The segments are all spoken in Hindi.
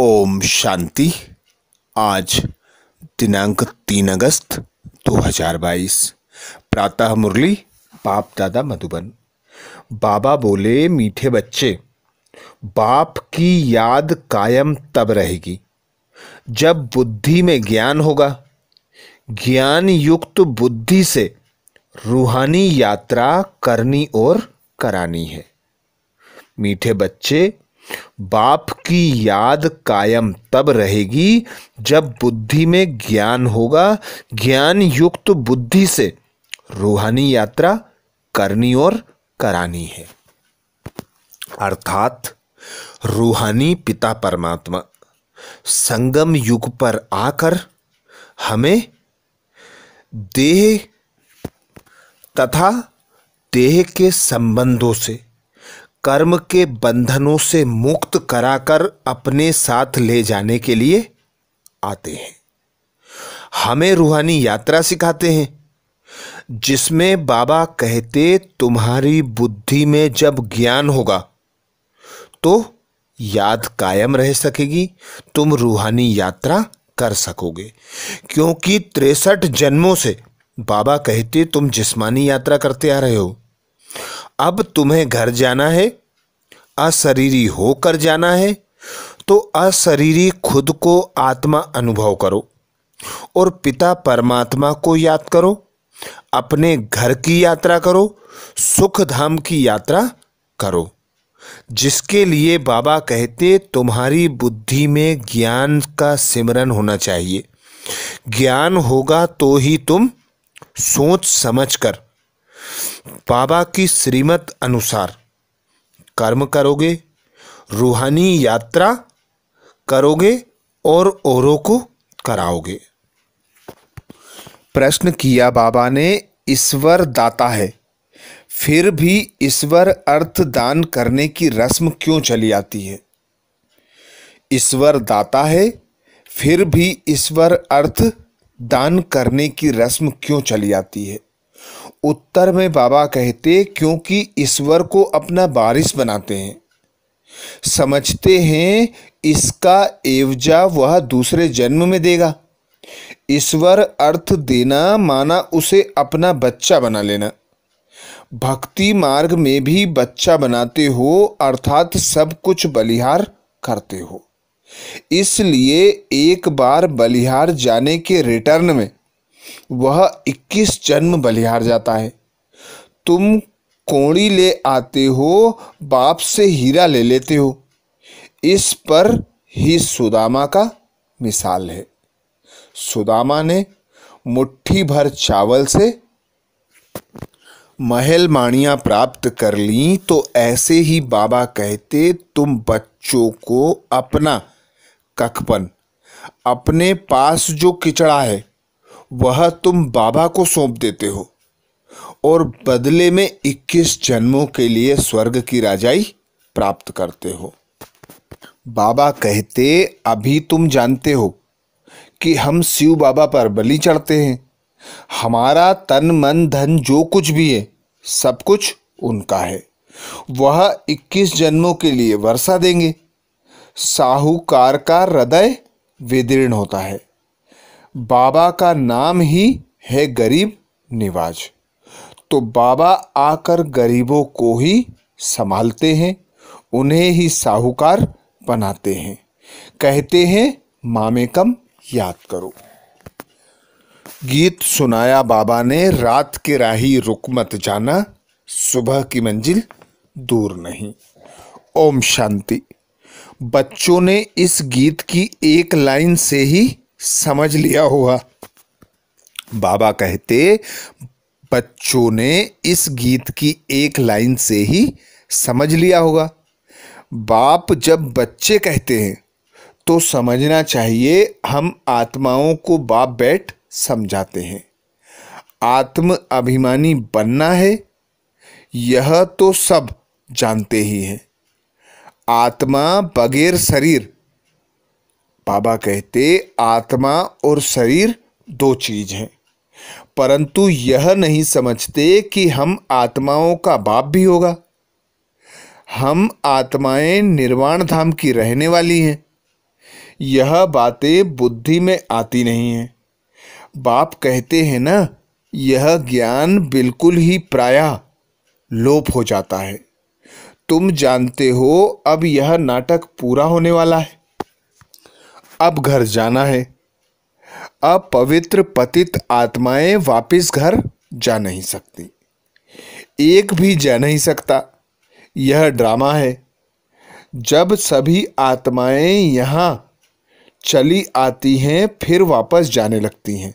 ओम शांति आज दिनांक तीन अगस्त 2022 प्रातः मुरली बाप दादा मधुबन बाबा बोले मीठे बच्चे बाप की याद कायम तब रहेगी जब बुद्धि में ज्ञान होगा ज्ञान युक्त बुद्धि से रूहानी यात्रा करनी और करानी है मीठे बच्चे बाप की याद कायम तब रहेगी जब बुद्धि में ज्ञान होगा ज्ञान युक्त बुद्धि से रूहानी यात्रा करनी और करानी है अर्थात रूहानी पिता परमात्मा संगम युग पर आकर हमें देह तथा देह के संबंधों से कर्म के बंधनों से मुक्त कराकर अपने साथ ले जाने के लिए आते हैं हमें रूहानी यात्रा सिखाते हैं जिसमें बाबा कहते तुम्हारी बुद्धि में जब ज्ञान होगा तो याद कायम रह सकेगी तुम रूहानी यात्रा कर सकोगे क्योंकि तिरसठ जन्मों से बाबा कहते तुम जिस्मानी यात्रा करते आ रहे हो अब तुम्हें घर जाना है अशरीरी होकर जाना है तो अशरीरी खुद को आत्मा अनुभव करो और पिता परमात्मा को याद करो अपने घर की यात्रा करो सुख धाम की यात्रा करो जिसके लिए बाबा कहते तुम्हारी बुद्धि में ज्ञान का सिमरन होना चाहिए ज्ञान होगा तो ही तुम सोच समझ कर बाबा की श्रीमत अनुसार कर्म करोगे रूहानी यात्रा करोगे और औरों को कराओगे प्रश्न किया बाबा ने ईश्वर दाता है फिर भी ईश्वर अर्थ दान करने की रस्म क्यों चली आती है ईश्वर दाता है फिर भी ईश्वर अर्थ दान करने की रस्म क्यों चली आती है उत्तर में बाबा कहते क्योंकि ईश्वर को अपना बारिश बनाते हैं समझते हैं इसका एवजा वह दूसरे जन्म में देगा ईश्वर अर्थ देना माना उसे अपना बच्चा बना लेना भक्ति मार्ग में भी बच्चा बनाते हो अर्थात सब कुछ बलिहार करते हो इसलिए एक बार बलिहार जाने के रिटर्न में वह इक्कीस जन्म बलिहार जाता है तुम कोड़ी ले आते हो बाप से हीरा ले लेते हो इस पर ही सुदामा का मिसाल है सुदामा ने मुट्ठी भर चावल से महल माणियाँ प्राप्त कर ली तो ऐसे ही बाबा कहते तुम बच्चों को अपना कखपन अपने पास जो किचड़ा है वह तुम बाबा को सौंप देते हो और बदले में 21 जन्मों के लिए स्वर्ग की राजाई प्राप्त करते हो बाबा कहते अभी तुम जानते हो कि हम शिव बाबा पर बलि चढ़ते हैं हमारा तन मन धन जो कुछ भी है सब कुछ उनका है वह 21 जन्मों के लिए वर्षा देंगे साहूकार का हृदय विदीर्ण होता है बाबा का नाम ही है गरीब निवाज तो बाबा आकर गरीबों को ही संभालते हैं उन्हें ही साहूकार बनाते हैं कहते हैं मामे कम याद करो गीत सुनाया बाबा ने रात के राही रुक मत जाना सुबह की मंजिल दूर नहीं ओम शांति बच्चों ने इस गीत की एक लाइन से ही समझ लिया होगा बाबा कहते बच्चों ने इस गीत की एक लाइन से ही समझ लिया होगा बाप जब बच्चे कहते हैं तो समझना चाहिए हम आत्माओं को बाप बैठ समझाते हैं आत्म अभिमानी बनना है यह तो सब जानते ही हैं आत्मा बगैर शरीर बाबा कहते आत्मा और शरीर दो चीज हैं परंतु यह नहीं समझते कि हम आत्माओं का बाप भी होगा हम आत्माएं निर्वाण धाम की रहने वाली हैं यह बातें बुद्धि में आती नहीं हैं बाप कहते हैं ना यह ज्ञान बिल्कुल ही प्रायः लोप हो जाता है तुम जानते हो अब यह नाटक पूरा होने वाला है अब घर जाना है अब पवित्र पतित आत्माएं वापस घर जा नहीं सकती एक भी जा नहीं सकता यह ड्रामा है जब सभी आत्माएं यहाँ चली आती हैं फिर वापस जाने लगती हैं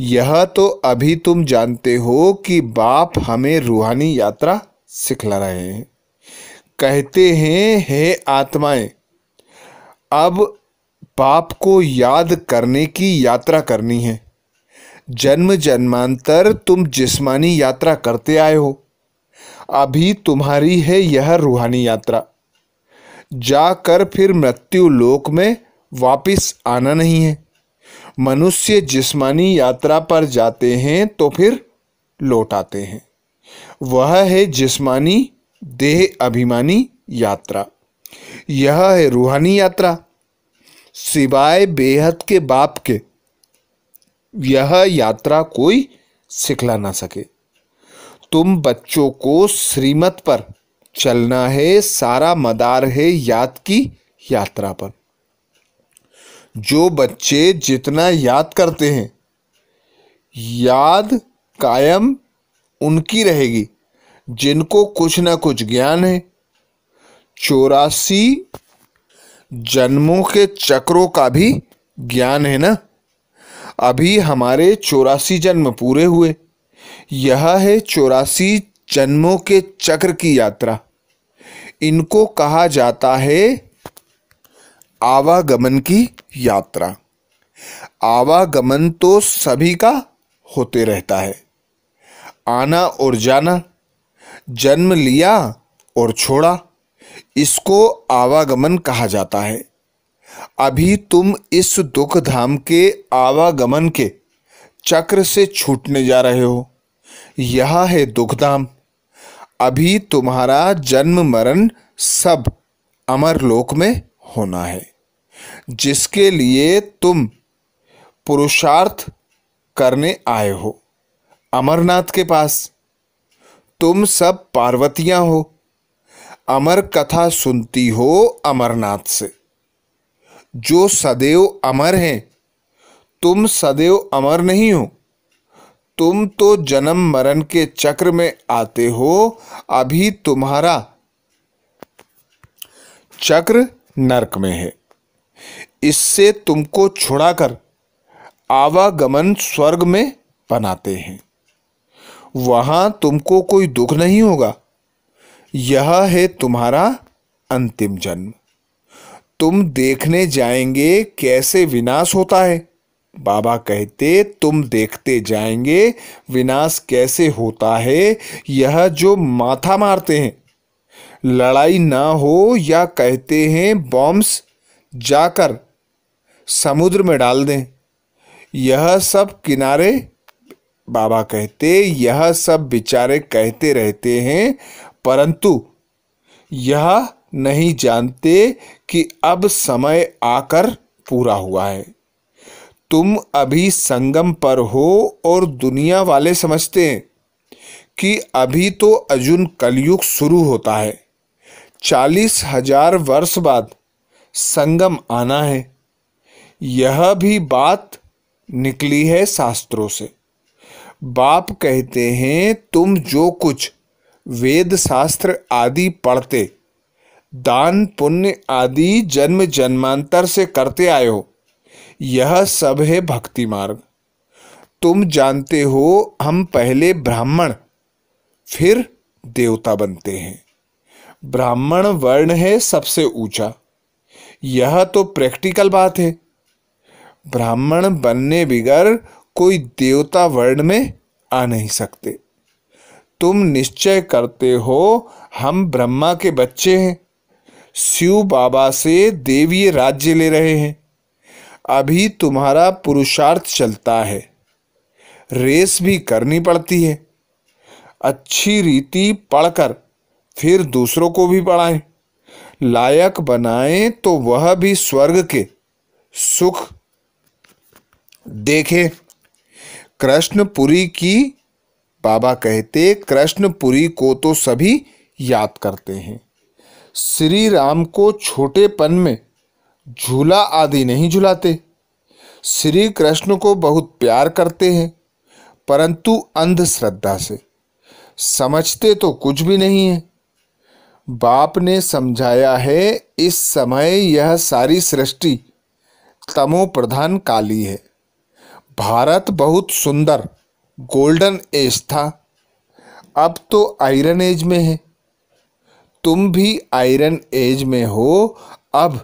यह तो अभी तुम जानते हो कि बाप हमें रूहानी यात्रा सिखला रहे हैं कहते हैं हे आत्माएं अब पाप को याद करने की यात्रा करनी है जन्म जन्मांतर तुम जिस्मानी यात्रा करते आए हो अभी तुम्हारी है यह रूहानी यात्रा जाकर फिर मृत्यु लोक में वापस आना नहीं है मनुष्य जिस्मानी यात्रा पर जाते हैं तो फिर लौट आते हैं वह है जिस्मानी देह अभिमानी यात्रा यह है रूहानी यात्रा सिवाय बेहद के बाप के यह यात्रा कोई सिखला ना सके तुम बच्चों को श्रीमत पर चलना है सारा मदार है याद की यात्रा पर जो बच्चे जितना याद करते हैं याद कायम उनकी रहेगी जिनको कुछ ना कुछ ज्ञान है चौरासी जन्मों के चक्रों का भी ज्ञान है ना अभी हमारे चौरासी जन्म पूरे हुए यह है चौरासी जन्मों के चक्र की यात्रा इनको कहा जाता है आवागमन की यात्रा आवागमन तो सभी का होते रहता है आना और जाना जन्म लिया और छोड़ा इसको आवागमन कहा जाता है अभी तुम इस दुख धाम के आवागमन के चक्र से छूटने जा रहे हो यह है दुखधाम अभी तुम्हारा जन्म मरण सब अमरलोक में होना है जिसके लिए तुम पुरुषार्थ करने आए हो अमरनाथ के पास तुम सब पार्वतियां हो अमर कथा सुनती हो अमरनाथ से जो सदैव अमर हैं तुम सदैव अमर नहीं हो तुम तो जन्म मरण के चक्र में आते हो अभी तुम्हारा चक्र नरक में है इससे तुमको छुड़ाकर आवागमन स्वर्ग में बनाते हैं वहां तुमको कोई दुख नहीं होगा यह है तुम्हारा अंतिम जन्म तुम देखने जाएंगे कैसे विनाश होता है बाबा कहते तुम देखते जाएंगे विनाश कैसे होता है यह जो माथा मारते हैं लड़ाई ना हो या कहते हैं बॉम्ब्स जाकर समुद्र में डाल दें यह सब किनारे बाबा कहते यह सब बेचारे कहते रहते हैं परंतु यह नहीं जानते कि अब समय आकर पूरा हुआ है तुम अभी संगम पर हो और दुनिया वाले समझते हैं कि अभी तो अर्जुन कलयुग शुरू होता है चालीस हजार वर्ष बाद संगम आना है यह भी बात निकली है शास्त्रों से बाप कहते हैं तुम जो कुछ वेद शास्त्र आदि पढ़ते दान पुण्य आदि जन्म जन्मांतर से करते आए हो यह सब है भक्ति मार्ग तुम जानते हो हम पहले ब्राह्मण फिर देवता बनते हैं ब्राह्मण वर्ण है सबसे ऊंचा यह तो प्रैक्टिकल बात है ब्राह्मण बनने बिगर कोई देवता वर्ण में आ नहीं सकते तुम निश्चय करते हो हम ब्रह्मा के बच्चे हैं शिव बाबा से देवीय राज्य ले रहे हैं अभी तुम्हारा पुरुषार्थ चलता है रेस भी करनी पड़ती है अच्छी रीति पढ़कर फिर दूसरों को भी पढ़ाएं लायक बनाएं तो वह भी स्वर्ग के सुख देखे कृष्णपुरी की बाबा कहते कृष्णपुरी को तो सभी याद करते हैं श्री राम को छोटेपन में झूला आदि नहीं झुलाते श्री कृष्ण को बहुत प्यार करते हैं परंतु अंधश्रद्धा से समझते तो कुछ भी नहीं है बाप ने समझाया है इस समय यह सारी सृष्टि तमो प्रधान काली है भारत बहुत सुंदर गोल्डन एज था अब तो आयरन एज में है तुम भी आयरन एज में हो अब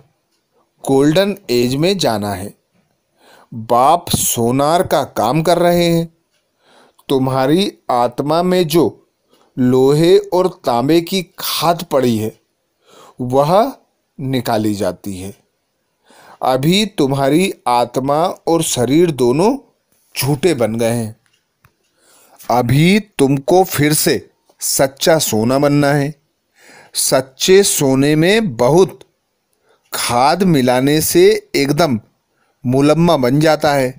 गोल्डन एज में जाना है बाप सोनार का काम कर रहे हैं तुम्हारी आत्मा में जो लोहे और तांबे की खाद पड़ी है वह निकाली जाती है अभी तुम्हारी आत्मा और शरीर दोनों झूठे बन गए हैं अभी तुमको फिर से सच्चा सोना बनना है सच्चे सोने में बहुत खाद मिलाने से एकदम मुलम्मा बन जाता है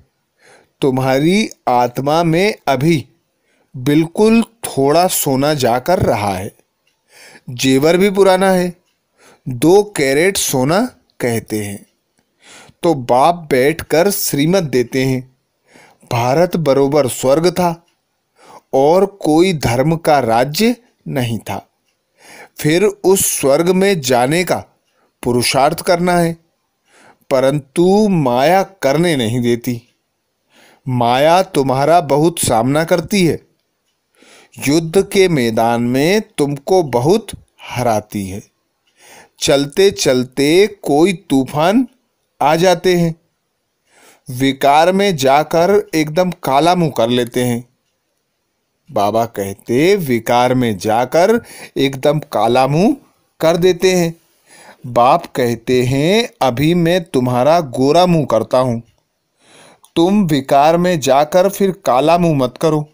तुम्हारी आत्मा में अभी बिल्कुल थोड़ा सोना जा कर रहा है जेवर भी पुराना है दो कैरेट सोना कहते हैं तो बाप बैठकर श्रीमत देते हैं भारत बरोबर स्वर्ग था और कोई धर्म का राज्य नहीं था फिर उस स्वर्ग में जाने का पुरुषार्थ करना है परंतु माया करने नहीं देती माया तुम्हारा बहुत सामना करती है युद्ध के मैदान में तुमको बहुत हराती है चलते चलते कोई तूफान आ जाते हैं विकार में जाकर एकदम काला मुंह कर लेते हैं बाबा कहते विकार में जाकर एकदम काला मुंह कर देते हैं बाप कहते हैं अभी मैं तुम्हारा गोरा मुंह करता हूँ तुम विकार में जाकर फिर काला मुंह मत करो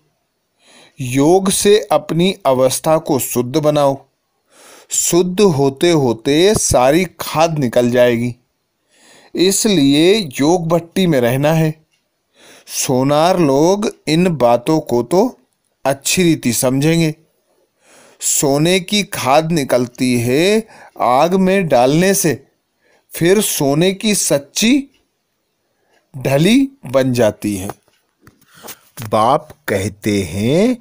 योग से अपनी अवस्था को शुद्ध बनाओ शुद्ध होते होते सारी खाद निकल जाएगी इसलिए योग भट्टी में रहना है सोनार लोग इन बातों को तो अच्छी रीति समझेंगे सोने की खाद निकलती है आग में डालने से फिर सोने की सच्ची ढली बन जाती है बाप कहते हैं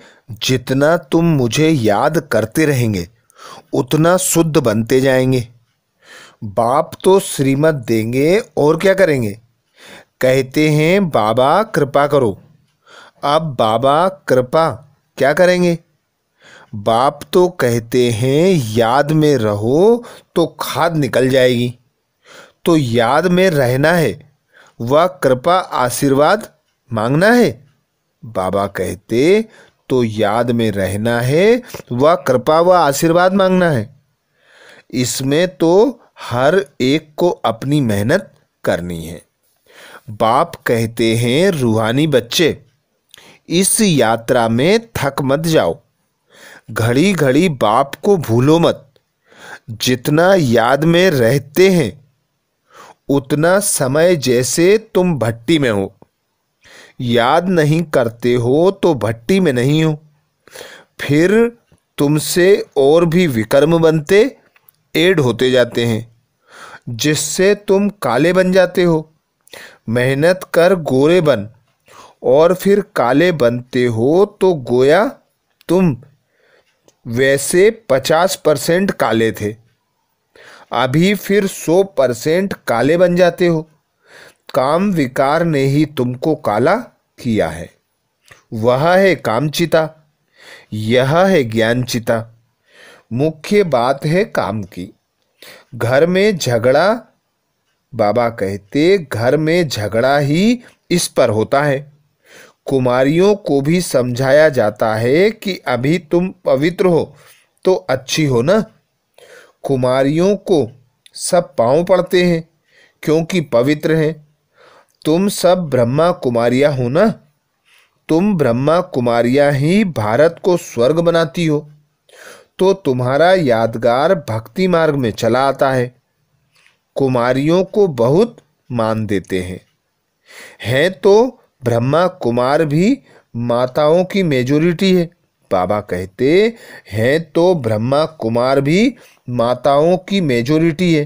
जितना तुम मुझे याद करते रहेंगे उतना शुद्ध बनते जाएंगे बाप तो श्रीमत देंगे और क्या करेंगे कहते हैं बाबा कृपा करो अब बाबा कृपा क्या करेंगे बाप तो कहते हैं याद में रहो तो खाद निकल जाएगी तो याद में रहना है वह कृपा आशीर्वाद मांगना है बाबा कहते तो याद में रहना है वह कृपा व आशीर्वाद मांगना है इसमें तो हर एक को अपनी मेहनत करनी है बाप कहते हैं रूहानी बच्चे इस यात्रा में थक मत जाओ घड़ी घड़ी बाप को भूलो मत जितना याद में रहते हैं उतना समय जैसे तुम भट्टी में हो याद नहीं करते हो तो भट्टी में नहीं हो फिर तुमसे और भी विकर्म बनते एड होते जाते हैं जिससे तुम काले बन जाते हो मेहनत कर गोरे बन और फिर काले बनते हो तो गोया तुम वैसे पचास परसेंट काले थे अभी फिर सौ परसेंट काले बन जाते हो काम विकार ने ही तुमको काला किया है वह है कामचिता यह है ज्ञानचिता मुख्य बात है काम की घर में झगड़ा बाबा कहते घर में झगड़ा ही इस पर होता है कुमारियों को भी समझाया जाता है कि अभी तुम पवित्र हो तो अच्छी हो ना कुमारियों को सब पाँव पड़ते हैं क्योंकि पवित्र हैं तुम सब ब्रह्मा कुमारियाँ हो ना तुम ब्रह्मा कुमारियाँ ही भारत को स्वर्ग बनाती हो तो तुम्हारा यादगार भक्ति मार्ग में चला आता है कुमारियों को बहुत मान देते हैं हैं तो ब्रह्मा कुमार भी माताओं की मेजोरिटी है बाबा कहते हैं तो ब्रह्मा कुमार भी माताओं की मेजोरिटी है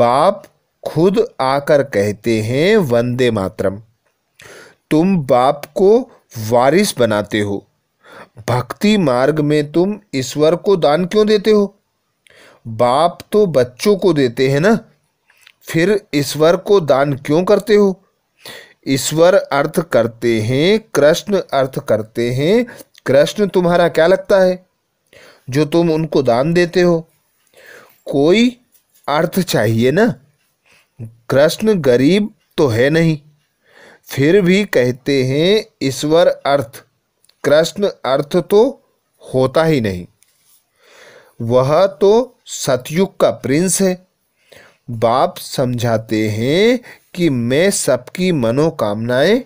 बाप खुद आकर कहते हैं वंदे मातरम तुम बाप को वारिस बनाते हो भक्ति मार्ग में तुम ईश्वर को दान क्यों देते हो बाप तो बच्चों को देते हैं ना फिर ईश्वर को दान क्यों करते हो ईश्वर अर्थ करते हैं कृष्ण अर्थ करते हैं कृष्ण तुम्हारा क्या लगता है जो तुम उनको दान देते हो कोई अर्थ चाहिए ना कृष्ण गरीब तो है नहीं फिर भी कहते हैं ईश्वर अर्थ कृष्ण अर्थ तो होता ही नहीं वह तो सतयुग का प्रिंस है बाप समझाते हैं कि मैं सबकी मनोकामनाएं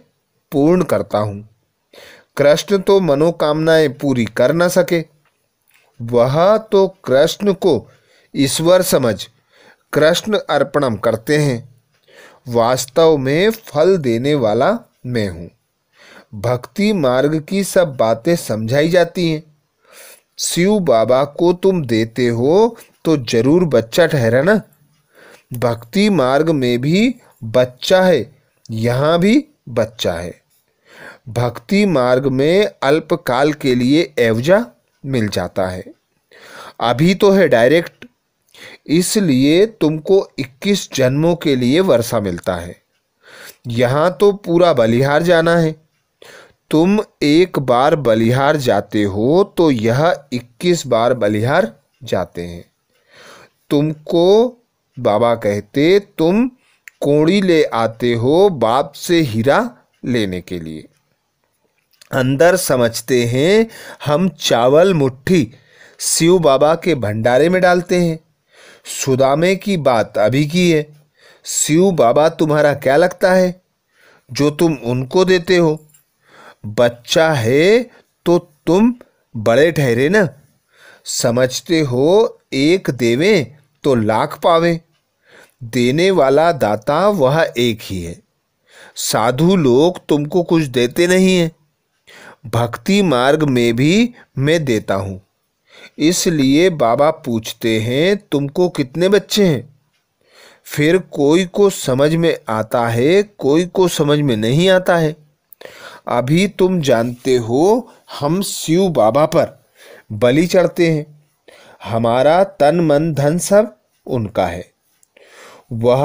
पूर्ण करता हूं कृष्ण तो मनोकामनाएं पूरी कर ना सके वह तो कृष्ण को ईश्वर समझ कृष्ण अर्पणम करते हैं वास्तव में फल देने वाला मैं हूं भक्ति मार्ग की सब बातें समझाई जाती हैं शिव बाबा को तुम देते हो तो जरूर बच्चा ठहरा ना भक्ति मार्ग में भी बच्चा है यहाँ भी बच्चा है भक्ति मार्ग में अल्पकाल के लिए एवजा मिल जाता है अभी तो है डायरेक्ट इसलिए तुमको 21 जन्मों के लिए वर्षा मिलता है यहाँ तो पूरा बलिहार जाना है तुम एक बार बलिहार जाते हो तो यह 21 बार बलिहार जाते हैं तुमको बाबा कहते तुम कोड़ी ले आते हो बाप से हीरा लेने के लिए अंदर समझते हैं हम चावल मुट्ठी शिव बाबा के भंडारे में डालते हैं सुदामे की बात अभी की है शिव बाबा तुम्हारा क्या लगता है जो तुम उनको देते हो बच्चा है तो तुम बड़े ठहरे ना समझते हो एक देवे तो लाख पावे देने वाला दाता वह एक ही है साधु लोग तुमको कुछ देते नहीं हैं भक्ति मार्ग में भी मैं देता हूँ इसलिए बाबा पूछते हैं तुमको कितने बच्चे हैं फिर कोई को समझ में आता है कोई को समझ में नहीं आता है अभी तुम जानते हो हम शिव बाबा पर बलि चढ़ते हैं हमारा तन मन धन सब उनका है वह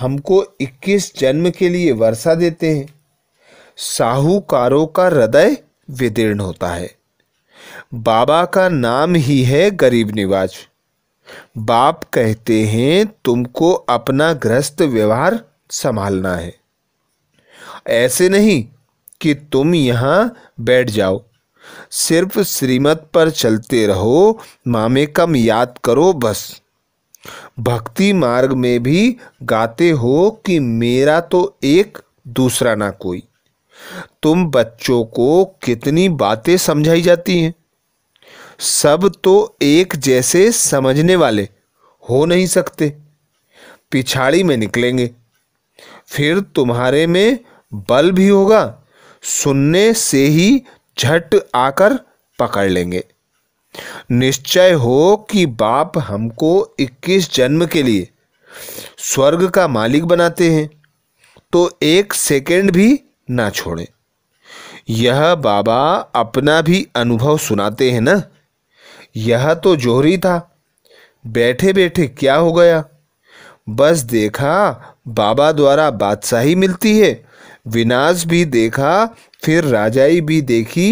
हमको 21 जन्म के लिए वर्षा देते हैं साहूकारों का हृदय विदीर्ण होता है बाबा का नाम ही है गरीब निवाज बाप कहते हैं तुमको अपना ग्रस्त व्यवहार संभालना है ऐसे नहीं कि तुम यहाँ बैठ जाओ सिर्फ श्रीमत पर चलते रहो मामे कम याद करो बस भक्ति मार्ग में भी गाते हो कि मेरा तो एक दूसरा ना कोई तुम बच्चों को कितनी बातें समझाई जाती हैं सब तो एक जैसे समझने वाले हो नहीं सकते पिछाड़ी में निकलेंगे फिर तुम्हारे में बल भी होगा सुनने से ही झट आकर पकड़ लेंगे निश्चय हो कि बाप हमको 21 जन्म के लिए स्वर्ग का मालिक बनाते हैं तो एक सेकंड भी ना छोड़ें यह बाबा अपना भी अनुभव सुनाते हैं ना यह तो जोहरी था बैठे बैठे क्या हो गया बस देखा बाबा द्वारा बादशाही मिलती है विनाश भी देखा फिर राजाई भी देखी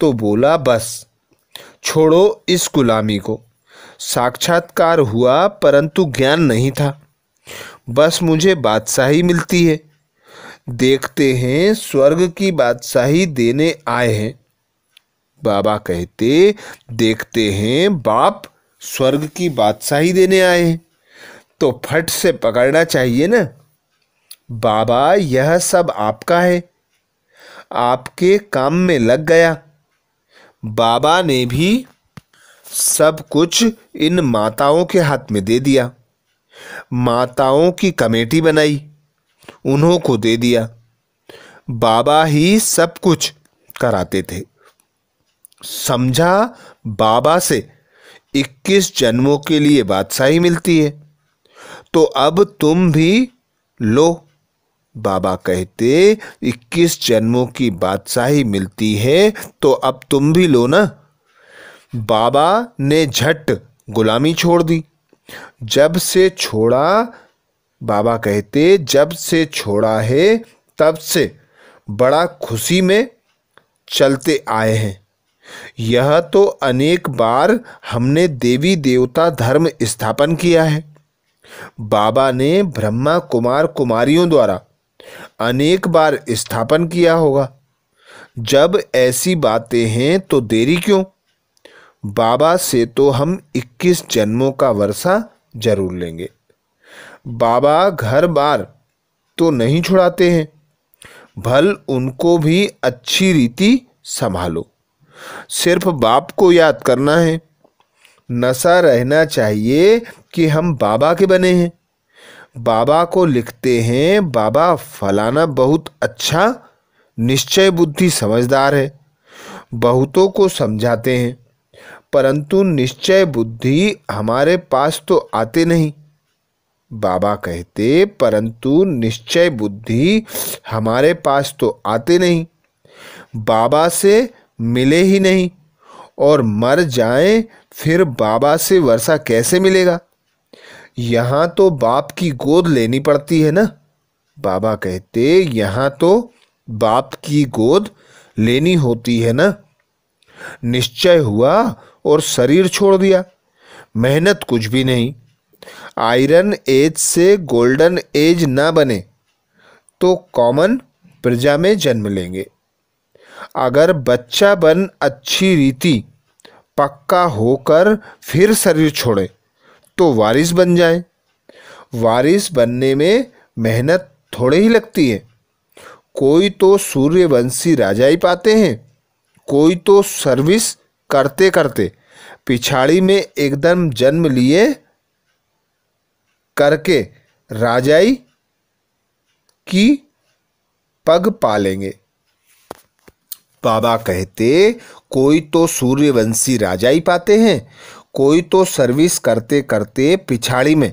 तो बोला बस छोड़ो इस गुलामी को साक्षात्कार हुआ परंतु ज्ञान नहीं था बस मुझे बादशाही मिलती है देखते हैं स्वर्ग की बादशाही देने आए हैं बाबा कहते देखते हैं बाप स्वर्ग की बादशाही देने आए हैं तो फट से पकड़ना चाहिए ना बाबा यह सब आपका है आपके काम में लग गया बाबा ने भी सब कुछ इन माताओं के हाथ में दे दिया माताओं की कमेटी बनाई उन्हों को दे दिया बाबा ही सब कुछ कराते थे समझा बाबा से 21 जन्मों के लिए बादशाही मिलती है तो अब तुम भी लो बाबा कहते इक्कीस जन्मों की बादशाही मिलती है तो अब तुम भी लो ना बाबा ने झट गुलामी छोड़ दी जब से छोड़ा बाबा कहते जब से छोड़ा है तब से बड़ा खुशी में चलते आए हैं यह तो अनेक बार हमने देवी देवता धर्म स्थापन किया है बाबा ने ब्रह्मा कुमार कुमारियों द्वारा अनेक बार स्थापन किया होगा जब ऐसी बातें हैं तो देरी क्यों बाबा से तो हम 21 जन्मों का वर्षा जरूर लेंगे बाबा घर बार तो नहीं छुड़ाते हैं भल उनको भी अच्छी रीति संभालो सिर्फ बाप को याद करना है नशा रहना चाहिए कि हम बाबा के बने हैं बाबा को लिखते हैं बाबा फलाना बहुत अच्छा निश्चय बुद्धि समझदार है बहुतों को समझाते हैं परंतु निश्चय बुद्धि हमारे पास तो आते नहीं बाबा कहते परंतु निश्चय बुद्धि हमारे पास तो आते नहीं बाबा से मिले ही नहीं और मर जाए फिर बाबा से वर्षा कैसे मिलेगा यहाँ तो बाप की गोद लेनी पड़ती है ना बाबा कहते यहाँ तो बाप की गोद लेनी होती है ना निश्चय हुआ और शरीर छोड़ दिया मेहनत कुछ भी नहीं आयरन एज से गोल्डन एज ना बने तो कॉमन प्रजा में जन्म लेंगे अगर बच्चा बन अच्छी रीति पक्का होकर फिर शरीर छोड़े तो वारिस बन जाए वारिस बनने में मेहनत थोड़े ही लगती है कोई तो सूर्यवंशी राजा ही पाते हैं कोई तो सर्विस करते करते पिछाड़ी में एकदम जन्म लिए करके राजाई की पग पालेंगे बाबा कहते कोई तो सूर्यवंशी राजा ही पाते हैं कोई तो सर्विस करते करते पिछाड़ी में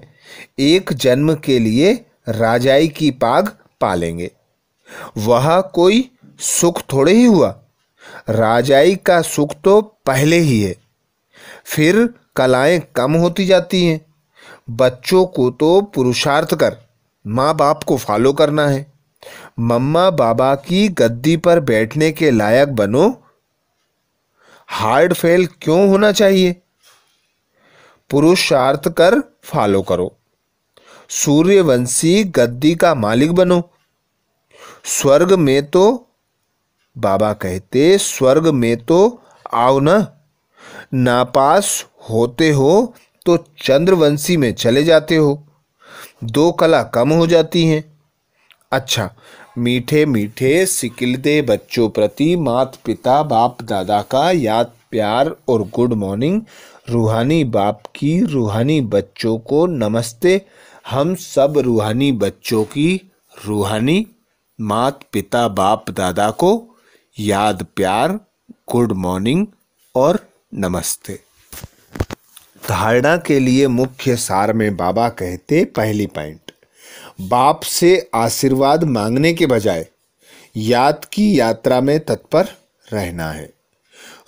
एक जन्म के लिए राजाई की पाग पालेंगे वह कोई सुख थोड़े ही हुआ राजाई का सुख तो पहले ही है फिर कलाएं कम होती जाती हैं बच्चों को तो पुरुषार्थ कर माँ बाप को फॉलो करना है मम्मा बाबा की गद्दी पर बैठने के लायक बनो हार्ड फेल क्यों होना चाहिए पुरुषार्थ कर फॉलो करो सूर्यवंशी गद्दी का मालिक बनो स्वर्ग में तो बाबा कहते स्वर्ग में तो आओ न नापास होते हो तो चंद्रवंशी में चले जाते हो दो कला कम हो जाती हैं अच्छा मीठे मीठे सिकिलते बच्चों प्रति माता पिता बाप दादा का याद प्यार और गुड मॉर्निंग रूहानी बाप की रूहानी बच्चों को नमस्ते हम सब रूहानी बच्चों की रूहानी मात पिता बाप दादा को याद प्यार गुड मॉर्निंग और नमस्ते धारणा के लिए मुख्य सार में बाबा कहते पहली पॉइंट बाप से आशीर्वाद मांगने के बजाय याद की यात्रा में तत्पर रहना है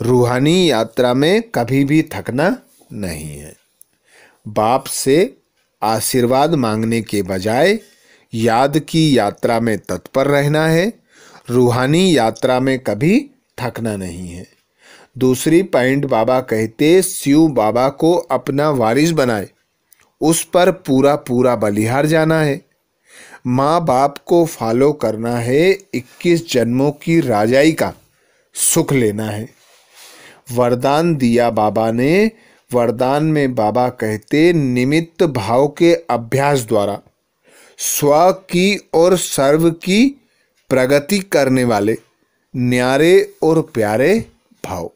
रूहानी यात्रा में कभी भी थकना नहीं है बाप से आशीर्वाद मांगने के बजाय याद की यात्रा में तत्पर रहना है रूहानी यात्रा में कभी थकना नहीं है दूसरी पॉइंट बाबा कहते शिव बाबा को अपना वारिस बनाए उस पर पूरा पूरा बलिहार जाना है माँ बाप को फॉलो करना है 21 जन्मों की राजाई का सुख लेना है वरदान दिया बाबा ने वरदान में बाबा कहते निमित्त भाव के अभ्यास द्वारा स्व की और सर्व की प्रगति करने वाले न्यारे और प्यारे भाव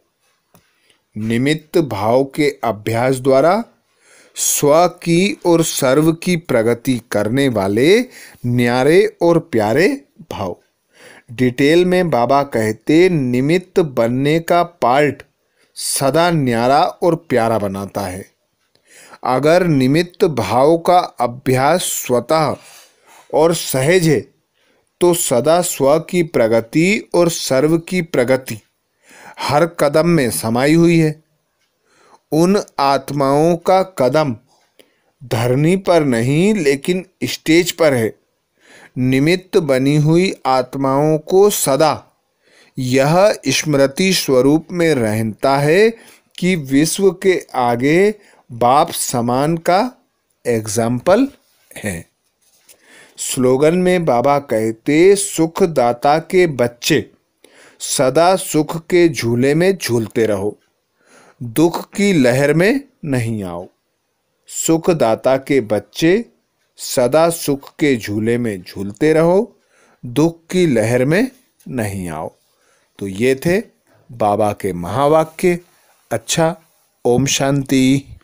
निमित्त भाव के अभ्यास द्वारा स्व की और सर्व की प्रगति करने वाले न्यारे और प्यारे भाव डिटेल में बाबा कहते निमित्त बनने का पार्ट सदा न्यारा और प्यारा बनाता है अगर निमित्त भाव का अभ्यास स्वतः और सहज है तो सदा स्व की प्रगति और सर्व की प्रगति हर कदम में समाई हुई है उन आत्माओं का कदम धरनी पर नहीं लेकिन स्टेज पर है निमित्त बनी हुई आत्माओं को सदा यह स्मृति स्वरूप में रहता है कि विश्व के आगे बाप समान का एग्जाम्पल है स्लोगन में बाबा कहते सुखदाता के बच्चे सदा सुख के झूले में झूलते रहो दुख की लहर में नहीं आओ सुखदाता के बच्चे सदा सुख के झूले में झूलते रहो दुख की लहर में नहीं आओ तो ये थे बाबा के महावाक्य अच्छा ओम शांति